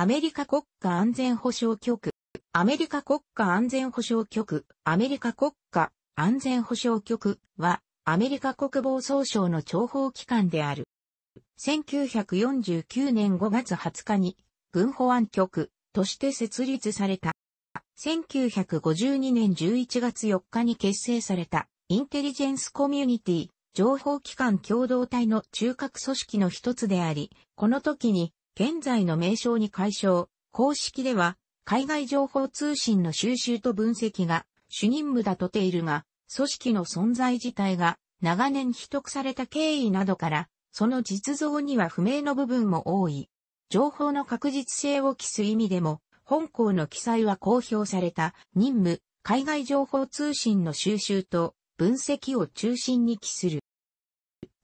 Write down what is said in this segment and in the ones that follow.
アメリカ国家安全保障局、アメリカ国家安全保障局、アメリカ国家安全保障局は、アメリカ国防総省の諜報機関である。1949年5月20日に、軍保安局として設立された。1952年11月4日に結成された、インテリジェンスコミュニティ、情報機関共同体の中核組織の一つであり、この時に現在の名称に解消、公式では、海外情報通信の収集と分析が主任務だとているが、組織の存在自体が長年秘匿された経緯などから、その実像には不明の部分も多い。情報の確実性を期す意味でも、本校の記載は公表された任務、海外情報通信の収集と分析を中心に期する。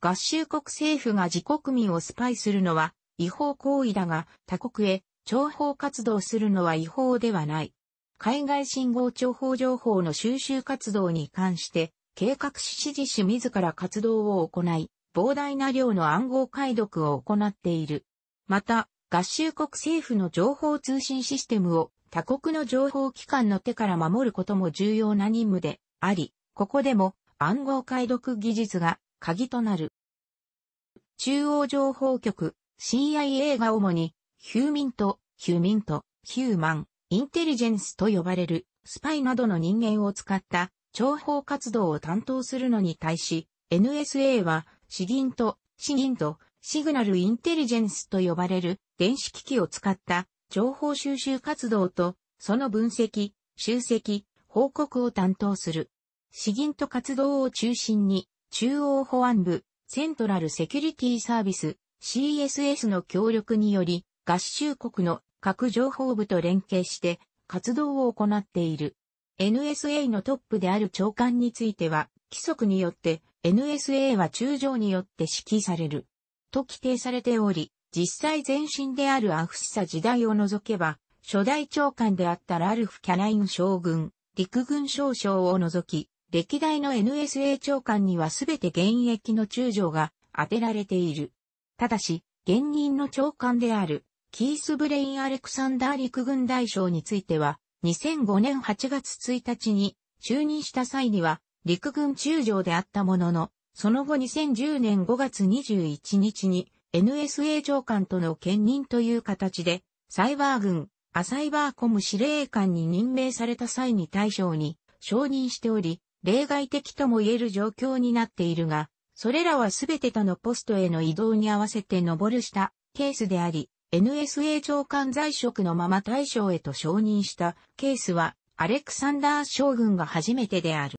合衆国政府が自国民をスパイするのは違法行為だが、他国へ、諜報活動するのは違法ではない。海外信号諜報情報の収集活動に関して、計画指示士自ら活動を行い、膨大な量の暗号解読を行っている。また、合衆国政府の情報通信システムを他国の情報機関の手から守ることも重要な任務であり、ここでも暗号解読技術が鍵となる。中央情報局 CIA が主に、ヒューミント、ヒューミント、ヒューマン、インテリジェンスと呼ばれる、スパイなどの人間を使った、諜報活動を担当するのに対し、NSA は、シギント、シギント、シグナルインテリジェンスと呼ばれる、電子機器を使った、情報収集活動と、その分析、集積、報告を担当する。資銀と活動を中心に、中央保安部、セントラルセキュリティサービス、CSS の協力により、合衆国の各情報部と連携して活動を行っている。NSA のトップである長官については、規則によって NSA は中将によって指揮される。と規定されており、実際前身であるアフシサ時代を除けば、初代長官であったラルフ・キャライン将軍、陸軍少将を除き、歴代の NSA 長官にはすべて現役の中将が当てられている。ただし、現任の長官である、キース・ブレイン・アレクサンダー陸軍大将については、2005年8月1日に就任した際には、陸軍中将であったものの、その後2010年5月21日に NSA 長官との兼任という形で、サイバー軍、アサイバーコム司令官に任命された際に大将に承認しており、例外的とも言える状況になっているが、それらはすべて他のポストへの移動に合わせて上るしたケースであり、NSA 長官在職のまま大将へと承認したケースはアレクサンダー将軍が初めてである。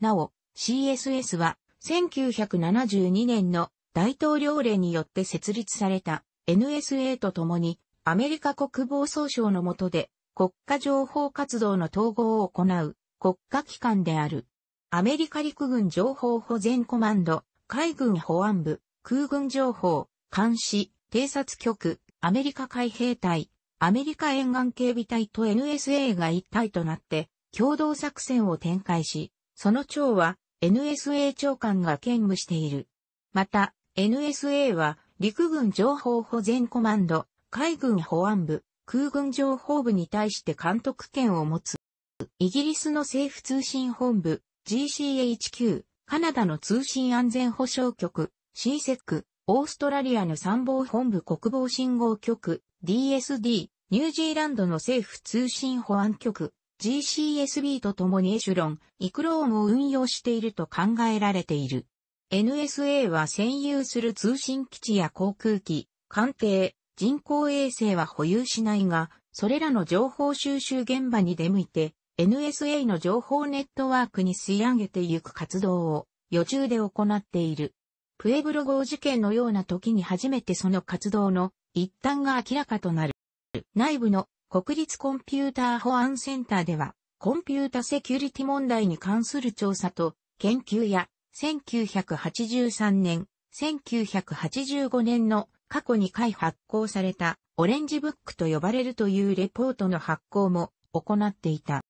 なお、CSS は1972年の大統領令によって設立された NSA と共にアメリカ国防総省の下で国家情報活動の統合を行う国家機関である。アメリカ陸軍情報保全コマンド、海軍保安部、空軍情報、監視、偵察局、アメリカ海兵隊、アメリカ沿岸警備隊と NSA が一体となって共同作戦を展開し、その長は NSA 長官が兼務している。また、NSA は陸軍情報保全コマンド、海軍保安部、空軍情報部に対して監督権を持つ。イギリスの政府通信本部、GCHQ、カナダの通信安全保障局、CSEC、オーストラリアの参謀本部国防信号局、DSD、ニュージーランドの政府通信保安局、GCSB と共にエシュロン、イクローンを運用していると考えられている。NSA は占有する通信基地や航空機、艦艇、人工衛星は保有しないが、それらの情報収集現場に出向いて、NSA の情報ネットワークに吸い上げてゆく活動を予中で行っている。プエブロ号事件のような時に初めてその活動の一端が明らかとなる。内部の国立コンピューター保安センターでは、コンピュータセキュリティ問題に関する調査と研究や、1983年、1985年の過去2回発行されたオレンジブックと呼ばれるというレポートの発行も行っていた。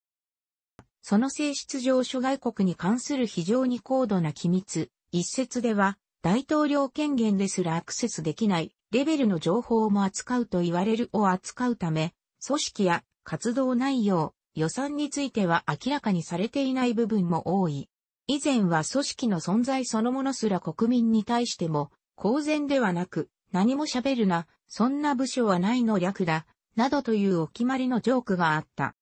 その性質上諸外国に関する非常に高度な機密、一説では、大統領権限ですらアクセスできないレベルの情報も扱うと言われるを扱うため、組織や活動内容、予算については明らかにされていない部分も多い。以前は組織の存在そのものすら国民に対しても、公然ではなく、何も喋るな、そんな部署はないの略だ、などというお決まりのジョークがあった。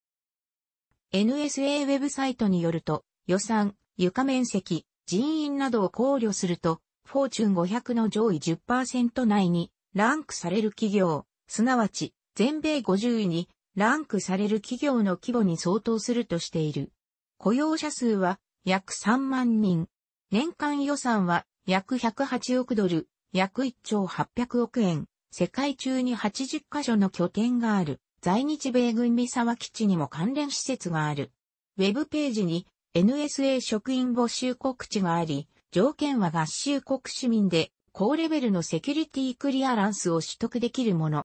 NSA ウェブサイトによると、予算、床面積、人員などを考慮すると、フォーチュン500の上位10%内にランクされる企業、すなわち全米50位にランクされる企業の規模に相当するとしている。雇用者数は約3万人。年間予算は約108億ドル、約1兆800億円。世界中に80カ所の拠点がある。在日米軍三沢基地にも関連施設がある。ウェブページに NSA 職員募集告知があり、条件は合衆国市民で高レベルのセキュリティクリアランスを取得できるもの。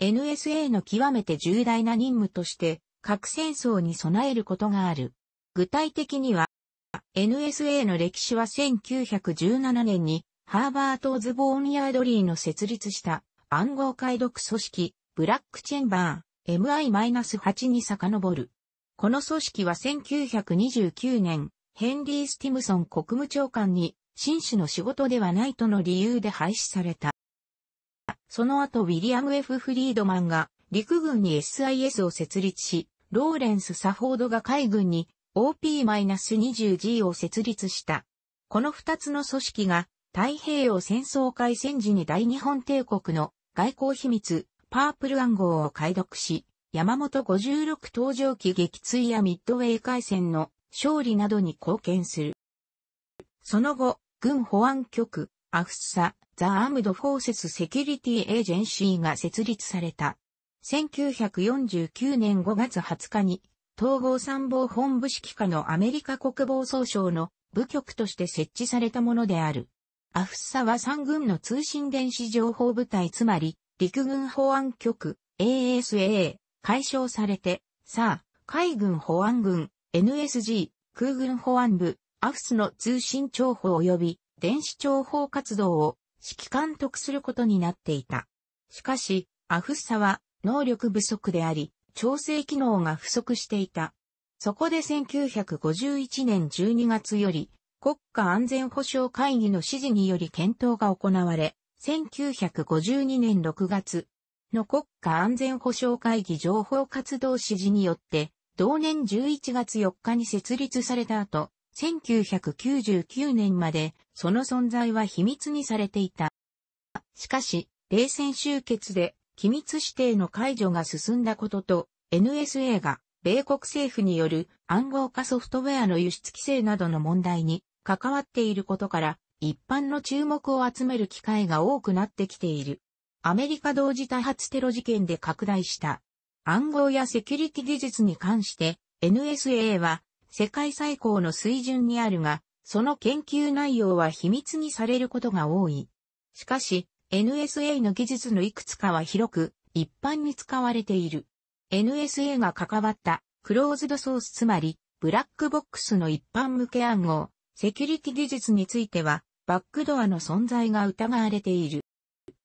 NSA の極めて重大な任務として核戦争に備えることがある。具体的には、NSA の歴史は1917年にハーバート・オズボーン・ヤードリーの設立した暗号解読組織ブラックチェンバー、MI-8 に遡る。この組織は1929年、ヘンリー・スティムソン国務長官に、新種の仕事ではないとの理由で廃止された。その後ウィリアム・ F・ フリードマンが陸軍に SIS を設立し、ローレンス・サフォードが海軍に OP-20G を設立した。この二つの組織が太平洋戦争開戦時に大日本帝国の外交秘密、パープル暗号を解読し、山本56登場機撃墜やミッドウェー海戦の勝利などに貢献する。その後、軍保安局、アフサ、ザ・アームド・フォーセス・セキュリティ・エージェンシーが設立された。1949年5月20日に、統合参謀本部指揮下のアメリカ国防総省の部局として設置されたものである。アフサは3軍の通信電子情報部隊つまり陸軍保安局 ASA 解消されて、さあ、海軍保安軍 NSG 空軍保安部アフスの通信情報及び電子情報活動を指揮監督することになっていた。しかし、アフッサは能力不足であり、調整機能が不足していた。そこで1951年12月より国家安全保障会議の指示により検討が行われ、1952年6月の国家安全保障会議情報活動指示によって、同年11月4日に設立された後、1999年までその存在は秘密にされていた。しかし、冷戦終結で機密指定の解除が進んだことと、NSA が米国政府による暗号化ソフトウェアの輸出規制などの問題に関わっていることから、一般の注目を集める機会が多くなってきている。アメリカ同時多発テロ事件で拡大した暗号やセキュリティ技術に関して NSA は世界最高の水準にあるが、その研究内容は秘密にされることが多い。しかし NSA の技術のいくつかは広く一般に使われている。NSA が関わったクローズドソースつまりブラックボックスの一般向け暗号、セキュリティ技術についてはバックドアの存在が疑われている。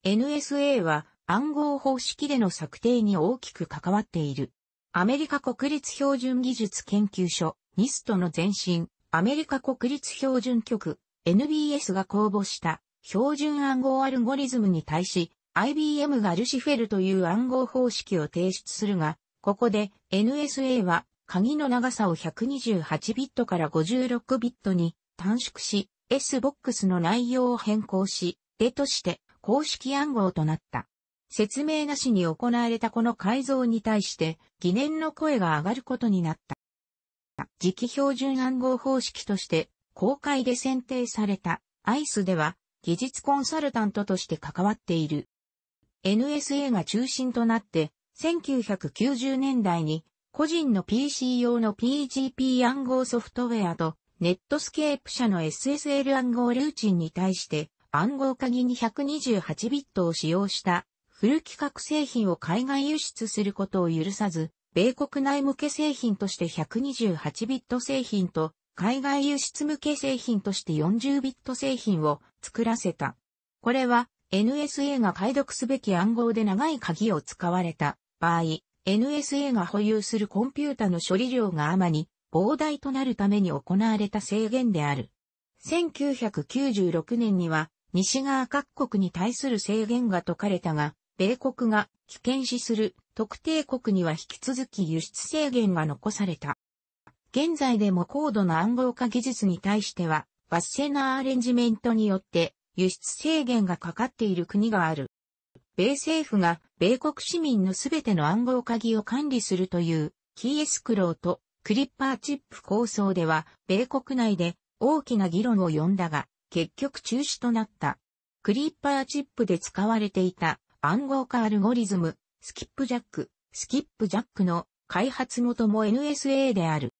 NSA は暗号方式での策定に大きく関わっている。アメリカ国立標準技術研究所、ニストの前身、アメリカ国立標準局、NBS が公募した標準暗号アルゴリズムに対し、IBM がルシフェルという暗号方式を提出するが、ここで NSA は鍵の長さを128ビットから56ビットに短縮し、SBOX の内容を変更し、でとして公式暗号となった。説明なしに行われたこの改造に対して疑念の声が上がることになった。時期標準暗号方式として公開で選定された ICE では技術コンサルタントとして関わっている。NSA が中心となって1990年代に個人の PC 用の PGP 暗号ソフトウェアとネットスケープ社の SSL 暗号ルーチンに対して暗号鍵に128ビットを使用したフル規格製品を海外輸出することを許さず、米国内向け製品として128ビット製品と海外輸出向け製品として40ビット製品を作らせた。これは NSA が解読すべき暗号で長い鍵を使われた場合、NSA が保有するコンピュータの処理量があまに膨大となるために行われた制限である。1996年には西側各国に対する制限が解かれたが、米国が危険視する特定国には引き続き輸出制限が残された。現在でも高度な暗号化技術に対しては、バセナーアレンジメントによって輸出制限がかかっている国がある。米政府が米国市民のすべての暗号鍵を管理するというキーエスクローとクリッパーチップ構想では、米国内で大きな議論を呼んだが、結局中止となった。クリッパーチップで使われていた暗号化アルゴリズム、スキップジャック、スキップジャックの開発元も NSA である。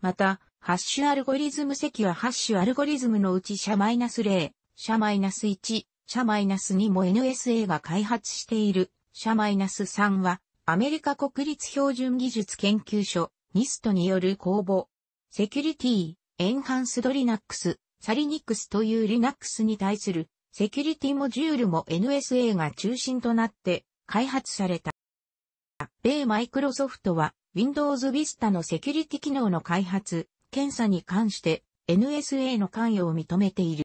また、ハッシュアルゴリズム席はハッシュアルゴリズムのうち社マイナス -0、社マイナス -1、社マイナス -2 も NSA が開発している。社マイナス -3 はアメリカ国立標準技術研究所ニストによる公募。セキュリティ、エンハンスドリナックス、サリニックスというリナックスに対するセキュリティモジュールも NSA が中心となって開発された。米マイクロソフトは Windows Vista のセキュリティ機能の開発、検査に関して NSA の関与を認めている。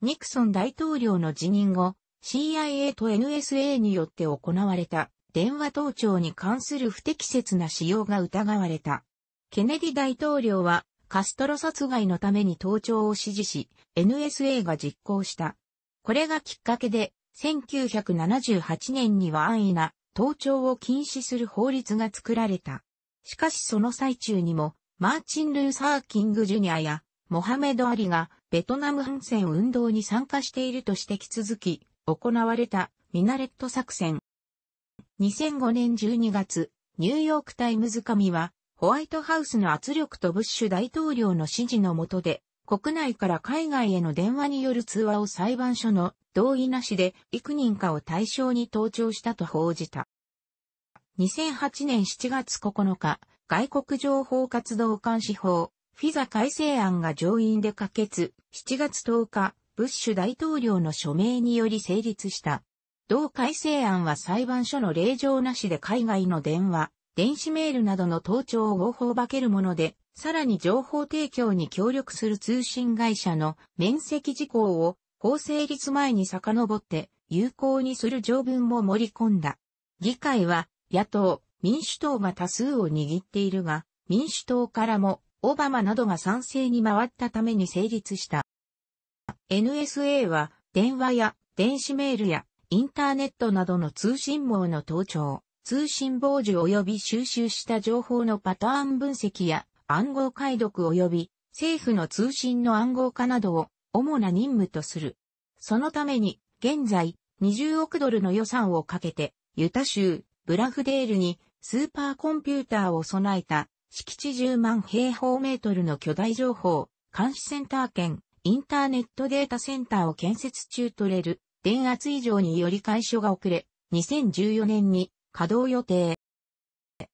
ニクソン大統領の辞任後、CIA と NSA によって行われた電話盗聴に関する不適切な使用が疑われた。ケネディ大統領はカストロ殺害のために盗聴を指示し、NSA が実行した。これがきっかけで、1978年には安易な盗聴を禁止する法律が作られた。しかしその最中にも、マーチン・ルーサー・キング・ジュニアや、モハメド・アリが、ベトナム反戦運動に参加していると指摘続き、行われた、ミナレット作戦。2005年12月、ニューヨークタイムズ紙は、ホワイトハウスの圧力とブッシュ大統領の指示の下で、国内から海外への電話による通話を裁判所の同意なしで幾人かを対象に盗聴したと報じた。2008年7月9日、外国情報活動監視法、フィザ改正案が上院で可決、7月10日、ブッシュ大統領の署名により成立した。同改正案は裁判所の令状なしで海外の電話、電子メールなどの盗聴を合法化けるもので、さらに情報提供に協力する通信会社の面積事項を法成立前に遡って有効にする条文も盛り込んだ。議会は野党、民主党が多数を握っているが、民主党からもオバマなどが賛成に回ったために成立した。NSA は電話や電子メールやインターネットなどの通信網の盗聴、通信傍受及び収集した情報のパターン分析や暗号解読及び政府の通信の暗号化などを主な任務とする。そのために現在20億ドルの予算をかけてユタ州ブラフデールにスーパーコンピューターを備えた敷地10万平方メートルの巨大情報監視センター兼インターネットデータセンターを建設中とれる電圧異常により解消が遅れ、2014年に稼働予定。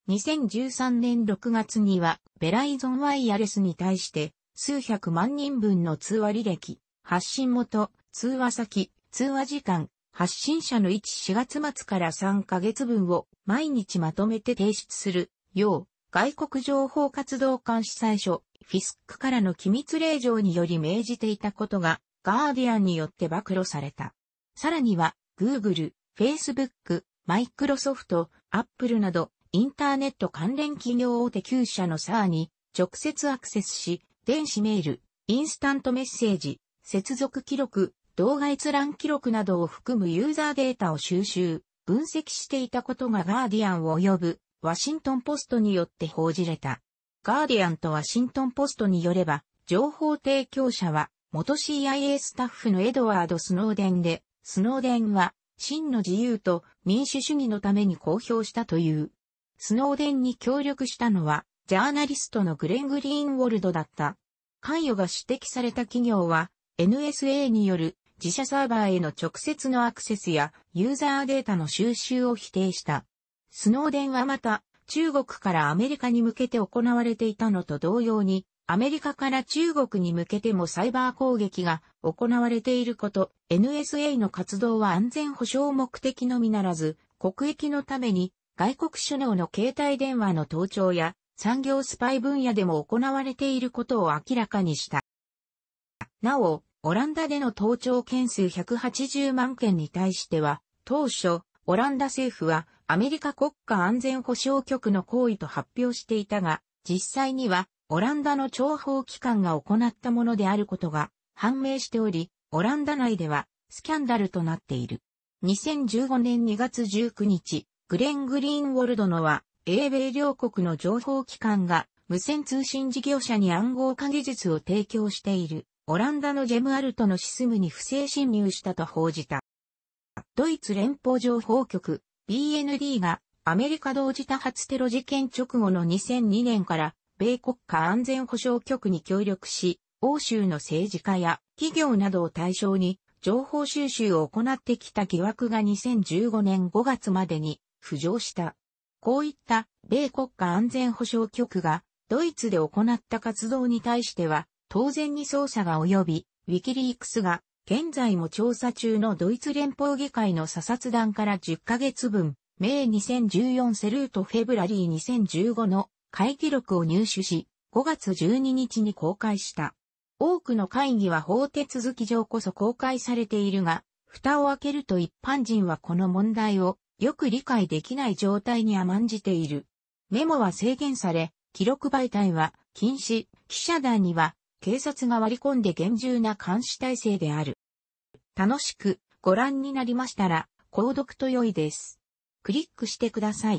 2013年6月には、ベライゾンワイヤレスに対して、数百万人分の通話履歴、発信元、通話先、通話時間、発信者の1、4月末から3ヶ月分を毎日まとめて提出する、よう、外国情報活動監視最初、フィスックからの機密令状により命じていたことが、ガーディアンによって暴露された。さらには、Google、Facebook、Microsoft、Apple など、インターネット関連企業大手9社の SAR に直接アクセスし、電子メール、インスタントメッセージ、接続記録、動画閲覧記録などを含むユーザーデータを収集、分析していたことがガーディアンを及ぶワシントンポストによって報じれた。ガーディアンとワシントンポストによれば、情報提供者は元 CIA スタッフのエドワード・スノーデンで、スノーデンは、真の自由と民主主義のために公表したという。スノーデンに協力したのは、ジャーナリストのグレン・グリーンウォルドだった。関与が指摘された企業は、NSA による自社サーバーへの直接のアクセスやユーザーデータの収集を否定した。スノーデンはまた、中国からアメリカに向けて行われていたのと同様に、アメリカから中国に向けてもサイバー攻撃が行われていること、NSA の活動は安全保障目的のみならず、国益のために外国首脳の携帯電話の盗聴や産業スパイ分野でも行われていることを明らかにした。なお、オランダでの盗聴件数180万件に対しては、当初、オランダ政府はアメリカ国家安全保障局の行為と発表していたが、実際にはオランダの諜報機関が行ったものであることが判明しており、オランダ内ではスキャンダルとなっている。2015年2月19日、グレン・グリーンウォルドのは、英米両国の情報機関が無線通信事業者に暗号化技術を提供しているオランダのジェムアルトのシスムに不正侵入したと報じた。ドイツ連邦情報局 BND がアメリカ同時多発テロ事件直後の2002年から米国家安全保障局に協力し、欧州の政治家や企業などを対象に情報収集を行ってきた疑惑が2015年5月までに浮上した。こういった米国家安全保障局がドイツで行った活動に対しては当然に捜査が及び、ウィキリークスが現在も調査中のドイツ連邦議会の査察団から10ヶ月分、明2014セルートフェブラリー2015の会議録を入手し、5月12日に公開した。多くの会議は法手続き上こそ公開されているが、蓋を開けると一般人はこの問題をよく理解できない状態に甘んじている。メモは制限され、記録媒体は禁止、記者団には警察が割り込んで厳重な監視体制である。楽しくご覧になりましたら、購読と良いです。クリックしてください。